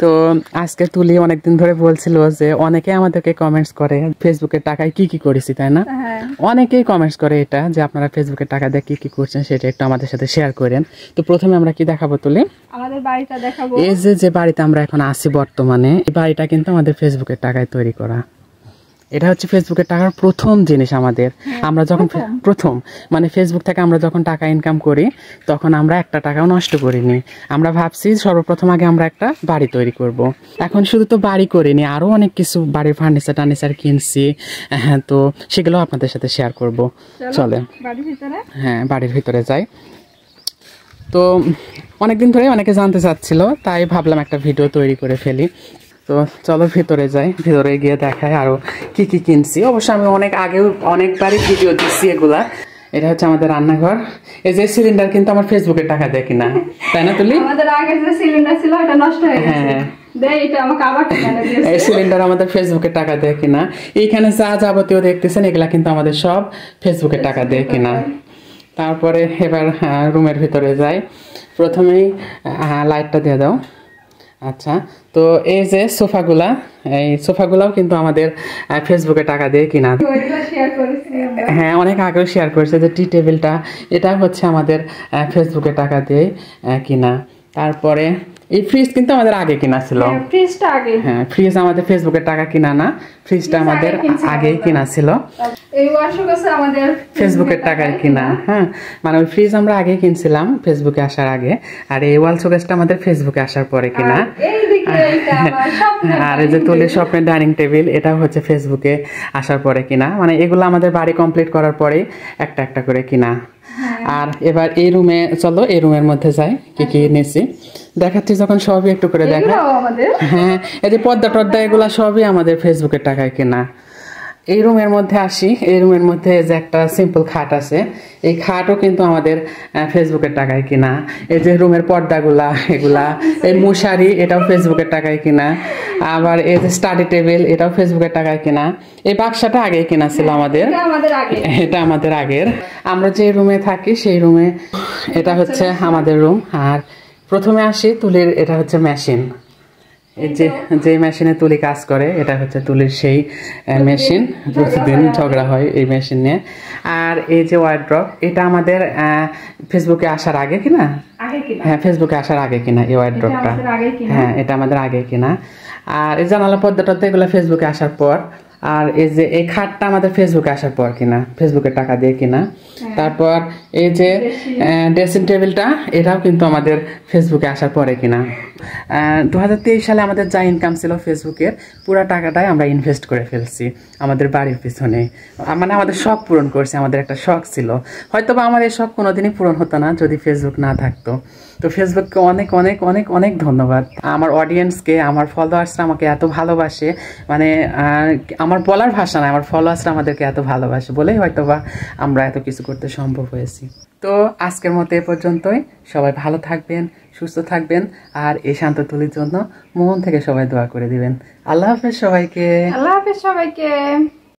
তো আজকে তুলি অনেকদিন ধরে বলছিল যে অনেকে আমাদেরকে কমেন্টস করে ফেসবুকে টাকায় কি কি করেছি তাই না হ্যাঁ। অনেকেই কমেন্টস করে এটা যে আপনারা ফেসবুকে টাকা দিয়ে কি কি করছেন সেটা একটু আমাদের সাথে শেয়ার করেন তো প্রথমে আমরা কি দেখাবো তুলি আমাদের বাড়িটা দেখাবো এই যে যে বাড়িতে আমরা এখন আছি বর্তমানে এই বাড়িটা কিন্তু আমাদের ফেসবুকের টাকায় তৈরি করা এটা হচ্ছে ফেসবুকে টাকার প্রথম জিনিস আমাদের হ্যাঁ, আমরা যখন প্রথম মানে ফেসবুক থেকে আমরা যখন টাকা ইনকাম করি তখন আমরা একটা টাকাও নষ্ট করিনি আমরা ভাবছি সর্বপ্রথম আগে আমরা একটা বাড়ি তৈরি করব। এখন শুধু তো বাড়ি করিনি আরও অনেক কিছু বাড়ির ফার্নিচার টার্নিচার কিনছি হ্যাঁ তো সেগুলো আপনাদের সাথে শেয়ার করব চলে হ্যাঁ বাড়ির ভিতরে যাই তো অনেকদিন ধরে অনেকে জানতে চাচ্ছিলো তাই ভাবলাম একটা ভিডিও তৈরি করে ফেলি তো চলো ভেতরে যাই ভেতরে গিয়ে দেখায় আরো কি কি কিনছি অবশ্য আমি অনেক আগেও অনেকবারই ভিডিও দিচ্ছি এগুলা এটা হচ্ছে আমাদের রান্নাঘর এই যে সিলিন্ডার কিন্তু আমার ফেসবুকে টাকা দেয় কিনা তাই না তুলি আমাদের আগে যে সিলিন্ডার ছিল এটা নষ্ট হয়ে গেছে হ্যাঁ আমাদের ফেসবুকে টাকা দেয় কিনা যা যাবতীয় দেখতেছেন এগুলা কিন্তু আমাদের সব টাকা দেয় কিনা তারপরে এবার রুমের ভিতরে যাই প্রথমেই লাইটটা দিয়ে দাও আচ্ছা তো এই যে সোফাগুলা এই সোফাগুলাও কিন্তু আমাদের ফেসবুকে টাকা দিয়ে কিনা হ্যাঁ অনেক আগেও শেয়ার করেছে যে টি টেবিলটা এটা হচ্ছে আমাদের ফেসবুকে টাকা দিয়ে কিনা তারপরে এই ফ্রিজ কিন্তু আমাদের আগে কিনা ছিল ফ্রিজটা হ্যাঁ, আগে হ্যাঁ ফ্রিজ আমাদের ফেসবুকে টাকা কিনা না ফ্রিজটা আমাদের আগেই কিনা ছিল ফেসবুকের কিনা হ্যাঁ মানে ওই ফ্রিজ আমরা কিনছিলাম ফেসবুকে আসার আগে আর ওয়াল শোকেসটা আমাদের ফেসবুকে আসার পরে কিনা আর এই হ্যাঁ, হ্যাঁ, যে স্বপ্নের ডাইনিং টেবিল এটা হচ্ছে ফেসবুকে আসার পরে কিনা মানে এগুলো আমাদের বাড়ি কমপ্লিট করার পরে একটা একটা করে কিনা আর এবার এই রুমে চলো এই রুমের মধ্যে যাই কি কি নিয়েছি দেখাচ্ছি যখন সবই একটু করে দেখা হ্যাঁ এই যে পর্দা টর্দা এগুলা সবই আমাদের ফেসবুকের টাকায় কেনা এই রুমের মধ্যে আসি এই রুমের মধ্যে যে একটা সিম্পল খাট আছে এই খাটও কিন্তু আমাদের ফেসবুকের টাকায় কিনা এই যে রুমের পর্দাগুলা এগুলা এই মশারি এটাও ফেসবুকের টাকায় কিনা আবার এই যে স্টাডি টেবিল এটাও ফেসবুকের টাকায় কিনা এই বাক্সাটা আগেই কিনা ছিল হ্যাঁ, আমাদের এটা আমাদের আগের আমরা যে রুমে থাকি সেই রুমে এটা আচ্ছা, হচ্ছে আচ্ছা। আমাদের রুম আর প্রথমে আসি তুলির এটা হচ্ছে মেশিন যে মেশিনে তুলি কাজ করে এটা হচ্ছে তুলির সেই মেশিন প্রতিদিন ঝগড়া হয় এই মেশিন নিয়ে আর এই যে ওয়ার্ড্রপ এটা আমাদের ফেসবুকে আসার আগে কিনা হ্যাঁ ফেসবুকে আসার আগে কিনা এই ওয়ার্ড্রপটা হ্যাঁ এটা আমাদের আগে কিনা আর এই জানালা তো এগুলো ফেসবুকে আসার পর আর এই যে এই খাটটা আমাদের ফেসবুকে আসার পর কিনা ফেসবুকে টাকা দিয়ে কিনা হ্যাঁ। তারপর এই যে ড্রেসিং টেবিলটা এটাও কিন্তু আমাদের ফেসবুকে আসার পরে কিনা দু সালে আমাদের যা ইনকাম ছিল ফেসবুকের পুরো টাকাটাই আমরা ইনভেস্ট করে ফেলছি আমাদের বাড়ির পিছনে মানে আমাদের শখ পূরণ করছে আমাদের একটা শখ ছিল হয়তো বা আমার এই শখ কোনোদিনই পূরণ হতো না যদি ফেসবুক না থাকতো তো ফেসবুককে অনেক অনেক অনেক অনেক ধন্যবাদ আমার অডিয়েন্সকে আমার ফলোয়ার্সরা আমাকে এত ভালোবাসে মানে আমার বলার ভাষা না আমার ফলোয়ার্সরা আমাদেরকে এত ভালোবাসে বলেই হয়তো বা আমরা এত কিছু করতে সম্ভব হয়েছি তো আজকের মতো এ পর্যন্তই সবাই ভালো থাকবেন সুস্থ থাকবেন আর এই শান্ত তুলির জন্য মন থেকে সবাই দোয়া করে দিবেন আল্লাহ হাফেজ সবাইকে আল্লাহ হাফেজ সবাইকে